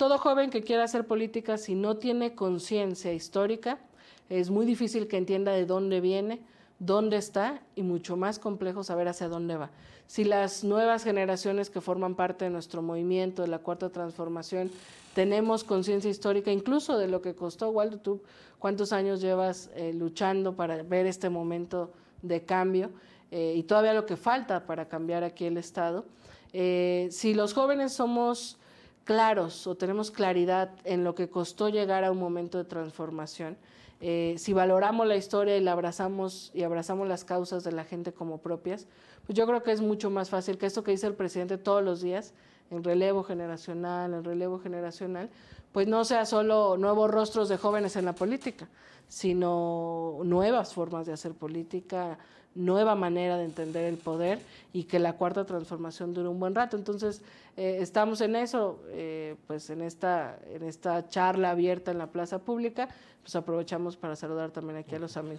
Todo joven que quiera hacer política, si no tiene conciencia histórica, es muy difícil que entienda de dónde viene, dónde está y mucho más complejo saber hacia dónde va. Si las nuevas generaciones que forman parte de nuestro movimiento, de la Cuarta Transformación, tenemos conciencia histórica, incluso de lo que costó Waldo, tú cuántos años llevas eh, luchando para ver este momento de cambio eh, y todavía lo que falta para cambiar aquí el Estado. Eh, si los jóvenes somos claros o tenemos claridad en lo que costó llegar a un momento de transformación, eh, si valoramos la historia y la abrazamos y abrazamos las causas de la gente como propias, pues yo creo que es mucho más fácil que esto que dice el presidente todos los días, el relevo generacional, el relevo generacional, pues no sea solo nuevos rostros de jóvenes en la política, sino nuevas formas de hacer política, nueva manera de entender el poder y que la cuarta transformación dure un buen rato. Entonces, eh, estamos en eso, eh, pues en esta, en esta charla abierta en la plaza pública, pues aprovechamos para saludar también aquí a los amigos.